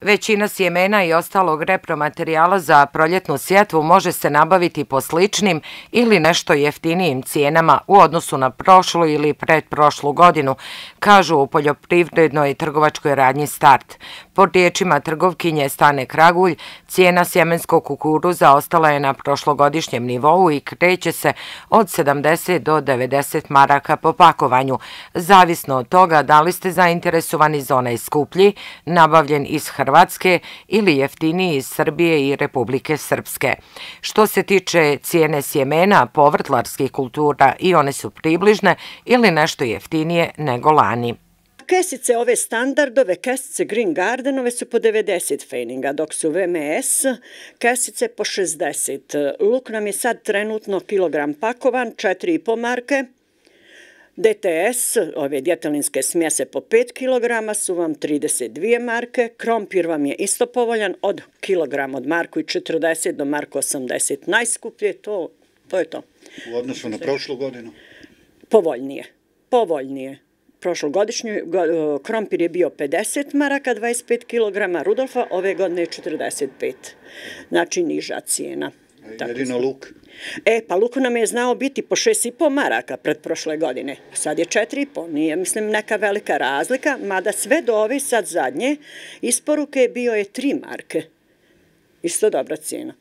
Većina sjemena i ostalog repromaterijala za proljetnu sjetvu može se nabaviti po sličnim ili nešto jeftinijim cijenama u odnosu na prošlu ili predprošlu godinu, kažu u poljoprivrednoj trgovačkoj radnji Start. Po riječima trgovkinje Stane Kragulj, cijena sjemenskog kukuruza ostala je na prošlogodišnjem nivou i kreće se od 70 do 90 maraka po pakovanju. Zavisno od toga da li ste zainteresovani za onaj nabavljen iz Hrvatske, Hrvatske ili jeftiniji iz Srbije i Republike Srpske. Što se tiče cijene sjemena, povrtlarskih kultura i one su približne ili nešto jeftinije nego lani. Kesice ove standardove, kesice Green Gardenove su po 90 fejninga, dok su VMS kesice po 60. Luk nam je sad trenutno kilogram pakovan, 4,5 marke, DTS, ove djetelinske smjese po 5 kg su vam 32 marke, krompir vam je isto povoljan od kilogram od marku i 40 do marku 80. Najskuplje to, to je to. U odnosu na prošlu godinu? Povoljnije, povoljnije. Prošlu godišnju krompir je bio 50 maraka, 25 kg Rudolfa, ove godine je 45. Znači niža cijena. Jedino luk? E, pa Luko nam je znao biti po šest i po maraka pred prošle godine. Sad je četiri i po, nije, mislim, neka velika razlika, mada sve do ove sad zadnje isporuke bio je tri marke. Isto dobra cijena.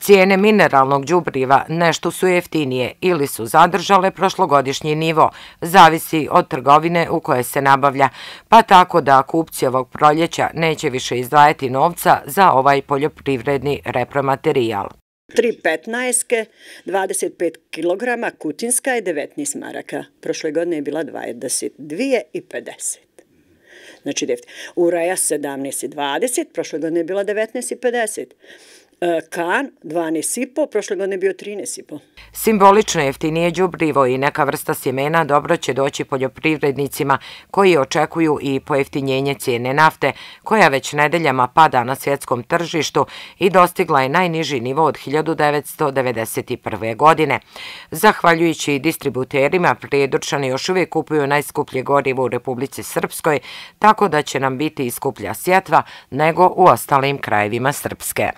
Cijene mineralnog džubriva nešto su jeftinije ili su zadržale prošlogodišnji nivo, zavisi od trgovine u koje se nabavlja, pa tako da kupci ovog proljeća neće više izdvajati novca za ovaj poljoprivredni repromaterijal. Tri petnaeske, 25 kilograma, kutinska je 19 maraka. Prošle godine je bila 22 i 50. Znači, uraja 17.20, prošle godine je bila 19.50. Znači, E, kan 12,5, prošle godine bio 13,5. Simbolično jeftinije džubrivo i neka vrsta sjemena dobro će doći poljoprivrednicima koji očekuju i pojeftinjenje cijene nafte, koja već nedeljama pada na svjetskom tržištu i dostigla je najniži nivo od 1991. godine. Zahvaljujući distributerima, prijedručani još uvijek kupuju najskuplje gorivo u Republici Srpskoj, tako da će nam biti iskuplja sjetva nego u ostalim krajevima Srpske.